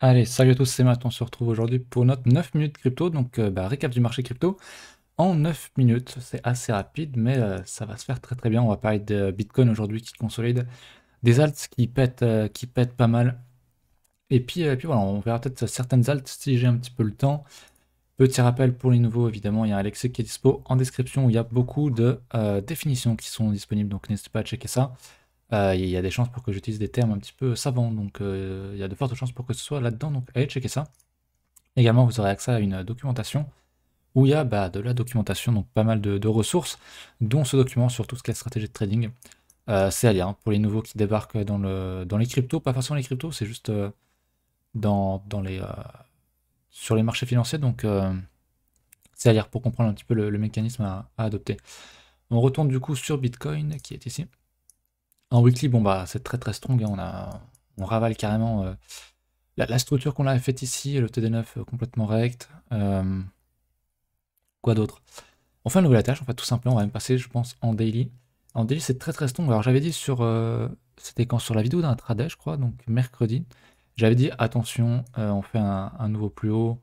Allez, salut à tous, c'est Matt, on se retrouve aujourd'hui pour notre 9 minutes crypto, donc euh, bah, récap du marché crypto en 9 minutes, c'est assez rapide mais euh, ça va se faire très très bien, on va parler de Bitcoin aujourd'hui qui consolide, des alts qui pètent, euh, qui pètent pas mal, et puis, puis voilà, on verra peut-être certaines alts si j'ai un petit peu le temps. Petit rappel pour les nouveaux, évidemment, il y a un qui est dispo en description où il y a beaucoup de définitions qui sont disponibles, donc n'hésitez pas à checker ça. Euh, il y a des chances pour que j'utilise des termes un petit peu savants, donc euh, il y a de fortes chances pour que ce soit là-dedans, donc allez checker ça. Également, vous aurez accès à une documentation où il y a bah, de la documentation, donc pas mal de, ressources, dont ce document sur tout ce qu'est la stratégie de trading. Euh, c'est à lire hein, pour les nouveaux qui débarquent dans, les cryptos, pas forcément les cryptos, c'est juste dans, les, sur les marchés financiers, donc c'est à lire pour comprendre un petit peu le, mécanisme à adopter. On retourne du coup sur Bitcoin qui est ici. En weekly, bon bah c'est très très strong, hein, on, a, ravale carrément euh, la, structure qu'on a faite ici, le TD9 euh, complètement rect. Euh, quoi d'autre On fait un nouvel attache, en fait tout simplement, on va même passer je pense en daily. En daily c'est très très strong, alors j'avais dit sur, c'était quand sur la vidéo d'un traday je crois, donc mercredi, j'avais dit attention, on fait un, nouveau plus haut,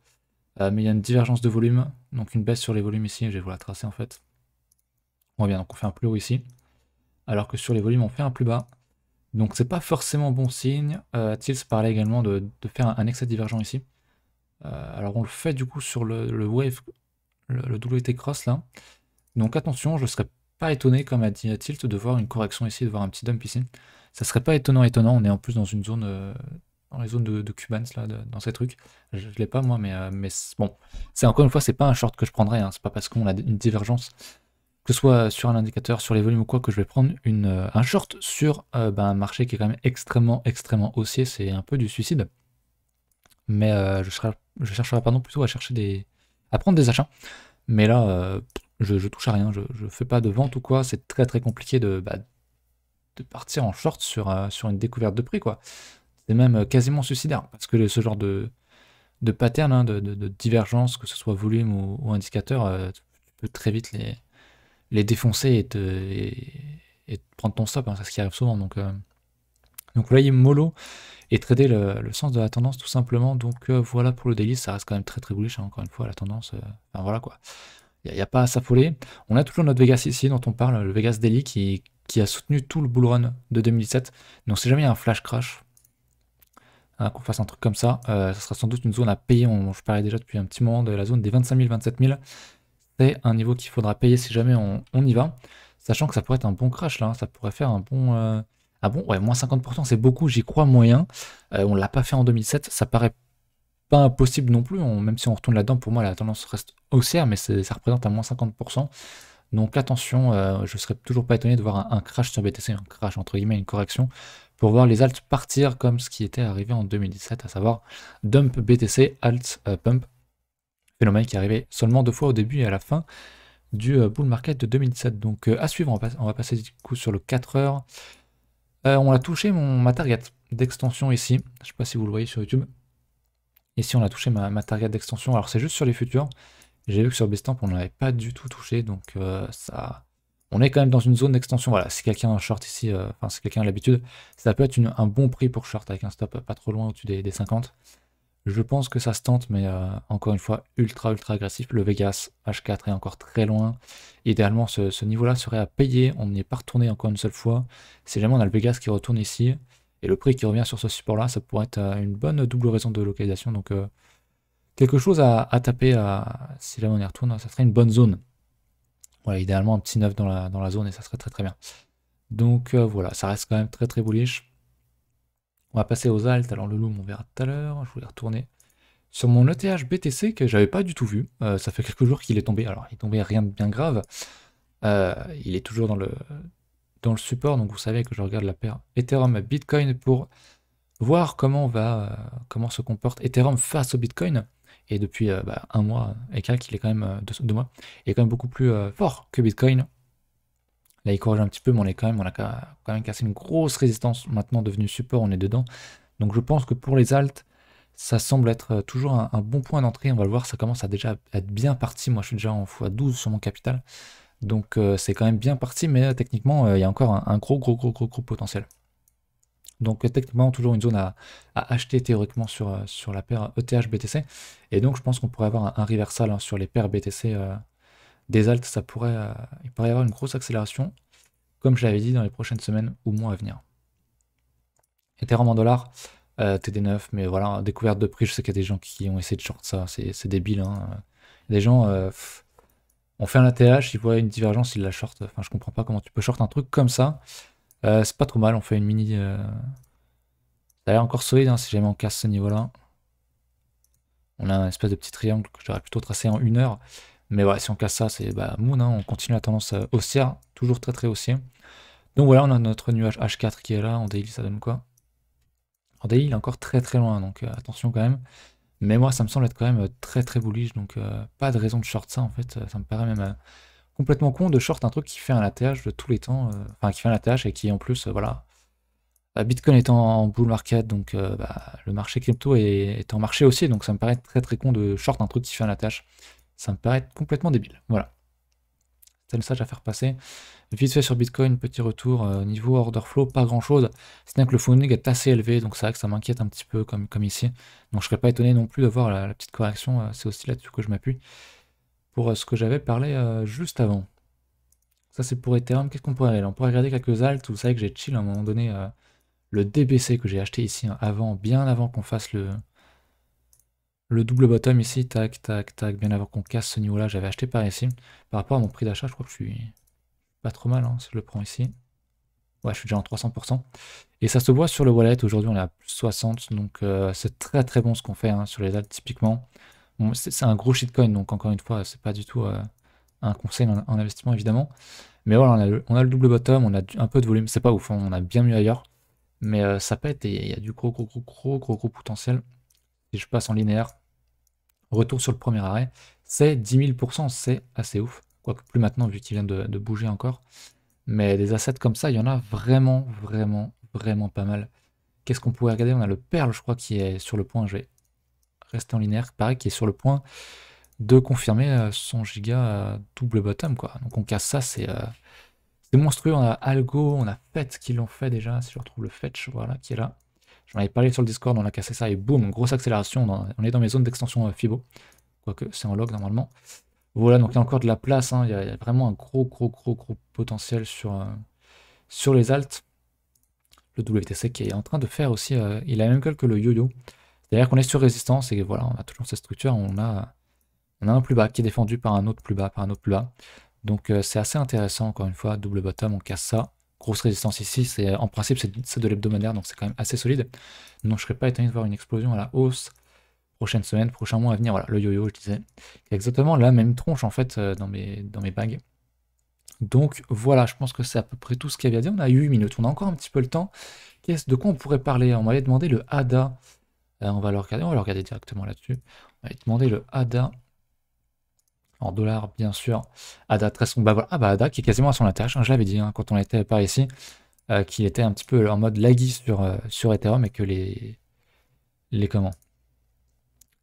mais il y a une divergence de volume, donc une baisse sur les volumes ici, je vais vous la tracer en fait. On bien, donc on fait un plus haut ici alors que sur les volumes, on fait un plus bas. Donc c'est pas forcément bon signe. Euh, Tilt parlait également de, faire un, excès divergent ici. Euh, alors on le fait du coup sur le, wave, le, WT cross là. Donc attention, je ne serais pas étonné, comme a dit Tilt, de voir une correction ici, de voir un petit dump ici. Ça serait pas étonnant, étonnant. On est en plus dans une zone, euh, dans les zones de, Cubans là, dans ces trucs. Je, ne l'ai pas moi, mais, mais bon, c'est encore une fois, c'est pas un short que je prendrais. Hein. C'est pas parce qu'on a une divergence que ce soit sur un indicateur, sur les volumes ou quoi, que je vais prendre euh, un short sur euh, bah, un marché qui est quand même extrêmement, extrêmement haussier. C'est un peu du suicide. Mais euh, je, chercherai pardon, plutôt à chercher des. à prendre des achats. Mais là, je, je, touche à rien. Je ne fais pas de vente ou quoi. C'est très très compliqué de, bah, partir en short sur, sur une découverte de prix. quoi. C'est même quasiment suicidaire. Parce que ce genre de, de pattern, hein, de, divergence, que ce soit volume ou indicateur, tu peux très vite les les défoncer et te, prendre ton stop. Hein, c'est ce qui arrive souvent. Donc, euh, donc voyez mollo et trader le, sens de la tendance tout simplement. Donc euh, voilà pour le daily, ça reste quand même très très bullish. Hein, encore une fois, la tendance, euh, enfin voilà quoi. Il n'y a, pas à s'affoler. On a toujours notre Vegas ici dont on parle, le Vegas Daily qui, qui a soutenu tout le bull run de 2017. Donc si jamais un flash crash, hein, qu'on fasse un truc comme ça, Ce ça sera sans doute une zone à payer. On, je parlais déjà depuis un petit moment de la zone des 25 000, 27 000. C'est un niveau qu'il faudra payer si jamais on, y va. Sachant que ça pourrait être un bon crash là, hein. ça pourrait faire un bon... Euh, ah bon Ouais, moins 50%, c'est beaucoup, j'y crois moyen. On euh, on l'a pas fait en 2007, ça paraît pas impossible non plus. même si on retourne là-dedans, pour moi, la tendance reste haussière, mais ça représente à moins 50%. Donc attention, euh, je ne serais toujours pas étonné de voir un, crash sur BTC, un crash entre guillemets, une correction, pour voir les alts partir comme ce qui était arrivé en 2017, à savoir dump BTC, alt pump qui arrivait seulement deux fois au début et à la fin du euh, bull market de 2007. Donc euh, à suivre, on va, passer du coup sur le 4 heures. Euh, on a touché mon, ma target d'extension ici. Je sais pas si vous le voyez sur YouTube. Ici, on a touché ma, ma target d'extension. Alors c'est juste sur les futurs. J'ai vu que sur Bestamp, on n'avait pas du tout touché. Donc ça... On est quand même dans une zone d'extension. Voilà, si quelqu'un short ici, enfin si quelqu'un a l'habitude, ça peut être un bon prix pour short avec un stop pas trop loin au-dessus des 50. Je pense que ça se tente, mais euh, encore une fois, ultra ultra agressif. Le Vegas H4 est encore très loin. Idéalement, ce, niveau-là serait à payer. On n'est pas retourné encore une seule fois. c'est jamais on a le Vegas qui retourne ici, et le prix qui revient sur ce support-là, ça pourrait être euh, une bonne double raison de localisation. Donc, euh, quelque chose à, taper à, si là on y retourne, ça serait une bonne zone. Voilà, idéalement, un petit 9 dans la, zone, et ça serait très très bien. Donc voilà, ça reste quand même très très bullish. On va passer aux altes, alors le loom on verra tout à l'heure, je voulais retourner sur mon ETH BTC que j'avais pas du tout vu, euh, ça fait quelques jours qu'il est tombé, alors il est tombé rien de bien grave, euh, il est toujours dans le, dans le support, donc vous savez que je regarde la paire Ethereum Bitcoin pour voir comment, va, euh, comment se comporte Ethereum face au Bitcoin, et depuis bah, un mois et quelques, est quand même, mois, est quand même beaucoup plus fort que Bitcoin, Là, il corrige un petit peu, mais on, est quand même, on a quand même cassé une grosse résistance. Maintenant, devenu support, on est dedans. Donc, je pense que pour les altes, ça semble être euh, toujours un, bon point d'entrée. On va le voir, ça commence à déjà être bien parti. Moi, je suis déjà en x12 sur mon capital. Donc, euh, c'est quand même bien parti, mais euh, techniquement, il y a encore un, gros, gros, gros, gros, potentiel. Donc, techniquement, toujours une zone à, acheter théoriquement sur, sur la paire ETH-BTC. Et donc, je pense qu'on pourrait avoir un, reversal hein, sur les paires BTC des altes, ça pourrait, euh, il pourrait y avoir une grosse accélération, comme je l'avais dit dans les prochaines semaines ou mois à venir. Ethereum en dollars, euh, TD9, mais voilà, découverte de prix, je sais qu'il y a des gens qui ont essayé de short ça, c'est débile. Hein. Des gens, euh, ont fait un ATH, ils voient une divergence, ils la shortent, Enfin, je comprends pas comment tu peux short un truc comme ça. c'est pas trop mal, on fait une mini. Ça a l'air encore solide hein, si jamais on casse ce niveau-là. On a un espèce de petit triangle que j'aurais plutôt tracé en une heure. Mais ouais, si on casse ça, c'est bah, Moon, hein, on continue la tendance euh, haussière, toujours très très haussier. Donc voilà, on a notre nuage H4 qui est là, en daily ça donne quoi En daily il est encore très très loin, donc euh, attention quand même. Mais moi ça me semble être quand même euh, très très bullish, donc pas de raison de short ça en fait, ça me paraît même complètement con de short un truc qui fait un ATH de tous les temps, enfin qui fait un ATH et qui en plus, voilà, bah, Bitcoin étant en bull market, donc bah, le marché crypto est, en marché aussi, donc ça me paraît très très con de short un truc qui fait un ATH. Ça me paraît complètement débile. Voilà. C'est le message à faire passer. Vite fait sur Bitcoin, petit retour. Euh, niveau order flow, pas grand chose. C'est bien que le funding est assez élevé, donc c'est vrai que ça m'inquiète un petit peu comme, ici. Donc je ne serais pas étonné non plus de voir la, petite correction. Euh, c'est aussi là-dessus que je m'appuie pour euh, ce que j'avais parlé juste avant. Ça c'est pour Ethereum. Qu'est-ce qu'on pourrait aller On pourrait regarder quelques alts. Vous savez que j'ai chill à un moment donné le DBC que j'ai acheté ici hein, avant, bien avant qu'on fasse le, le double bottom ici, tac, tac, tac, bien avant qu'on casse ce niveau-là, j'avais acheté par ici. Par rapport à mon prix d'achat, je crois que je suis pas trop mal, hein, si je le prends ici. Ouais, je suis déjà en 300%. Et ça se voit sur le wallet, aujourd'hui on est à 60, donc euh, c'est très très bon ce qu'on fait hein, sur les dates typiquement. c'est un gros shitcoin, donc encore une fois, c'est pas du tout euh, un conseil en, investissement évidemment. Mais voilà, on a le, double bottom, on a un peu de volume, c'est pas ouf, hein, on a bien mieux ailleurs. Mais euh, ça pète et il y a du gros gros gros gros gros gros potentiel. Si je passe en linéaire, retour sur le premier arrêt, c'est 10 000%, c'est assez ouf. Quoique plus maintenant, vu qu'il vient de, bouger encore. Mais des assets comme ça, il y en a vraiment, vraiment, vraiment pas mal. Qu'est-ce qu'on pourrait regarder On a le Perle, je crois, qui est sur le point. Je vais rester en linéaire. Pareil, qui est sur le point de confirmer euh, son giga euh, double bottom. quoi. Donc on casse ça, euh, c'est monstrueux. On a Algo, on a Fetch qui l'ont fait déjà. Si je retrouve le Fetch, voilà, qui est là. J'en avais parlé sur le Discord, on a cassé ça et boum, grosse accélération, on est dans mes zones d'extension euh, Fibo. Quoique c'est en log normalement. Voilà, donc il y a encore de la place, hein. il, y a, vraiment un gros, gros, gros, gros potentiel sur, euh, sur les altes. Le WTC qui est en train de faire aussi, euh, il a la même gueule que le yo-yo. C'est-à-dire qu'on est sur résistance et voilà, on a toujours cette structure, on a, un plus bas qui est défendu par un autre plus bas, par un autre plus bas. Donc c'est assez intéressant, encore une fois, double bottom, on casse ça grosse résistance ici. C'est euh, En principe, c'est de l'hebdomadaire, donc c'est quand même assez solide. Donc je serais pas étonné de voir une explosion à la hausse prochaine semaine, prochain mois à venir. Voilà, le yo-yo, je disais. exactement la même tronche, en fait, euh, dans mes, dans mes bagues. Donc voilà, je pense que c'est à peu près tout ce qu'il y avait à dire. On a 8 minutes, on a encore un petit peu le temps. Qu'est-ce de quoi on pourrait parler On m'avait demandé le ADA. Euh, on va le regarder, on va le regarder directement là-dessus. On m'avait demander le ADA en dollars bien sûr. ADA très Bah voilà. Ah, bah, ADA qui est quasiment à son attache, je l'avais dit hein, quand on était par ici, euh, qu'il était un petit peu en mode laggy sur, euh, sur Ethereum et que les. Les comment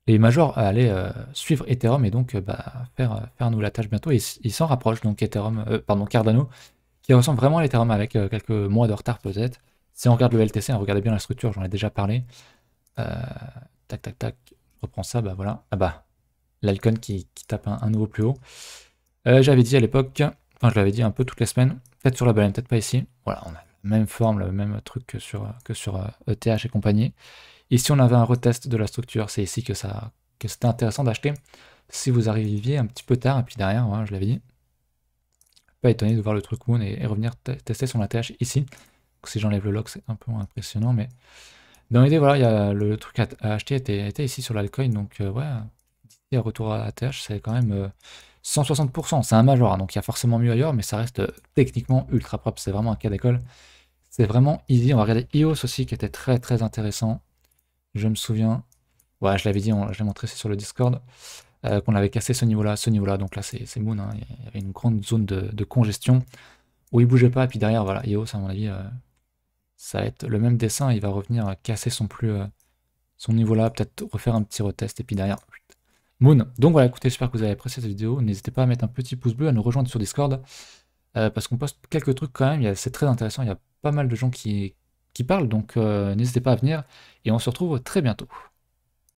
Les majors allaient euh, suivre Ethereum et donc bah, faire, faire nous la tâche bientôt. Et ils s'en rapprochent, donc Ethereum, pardon, Cardano, qui ressemble vraiment à l'Ethereum avec quelques mois de retard peut-être. Si on regarde le LTC, hein, regardez bien la structure, j'en ai déjà parlé. tac, tac, tac, je reprends ça, bah voilà. Ah bah, l'Alcon qui, tape un, nouveau plus haut. Euh, j'avais dit à l'époque, enfin je l'avais dit un peu toutes les semaines, peut-être sur la baleine, peut-être pas ici. Voilà, on a la même forme, le même truc que sur, que sur ETH e et compagnie. Ici, on avait un retest de la structure, c'est ici que, que c'était intéressant d'acheter. Si vous arriviez un petit peu tard, et puis derrière, je l'avais dit, pas étonné de voir le truc Moon et, revenir tester sur ATH ici. si j'enlève le lock c'est un peu moins impressionnant, mais dans l'idée, voilà, y a le, truc à, acheter était, ici sur l'alcool, donc euh, ouais, et retour à ATH, c'est quand même 160%. Euh, c'est un major, hein, donc il y a forcément mieux ailleurs, mais ça reste euh, techniquement ultra propre. C'est vraiment un cas d'école. C'est vraiment easy. On va regarder IOS e aussi, qui était très très intéressant. Je me souviens. Ouais, je l'avais dit, je l'ai montré, c'est sur le Discord. Euh, qu'on avait cassé ce niveau-là, ce niveau-là. Donc là, c'est Moon. Hein. Il y avait une grande zone de, congestion où il bougeait pas. Et puis derrière, voilà, IOS, e à mon avis, ça va être le même dessin. Il va revenir casser son plus. son niveau-là, peut-être refaire un petit retest. Et puis derrière, Moon. Donc voilà, écoutez, j'espère que vous avez apprécié cette vidéo. N'hésitez pas à mettre un petit pouce bleu, à nous rejoindre sur Discord, euh, parce qu'on poste quelques trucs quand même. C'est très intéressant, il y a pas mal de gens qui, qui parlent, donc euh, n'hésitez pas à venir. Et on se retrouve très bientôt.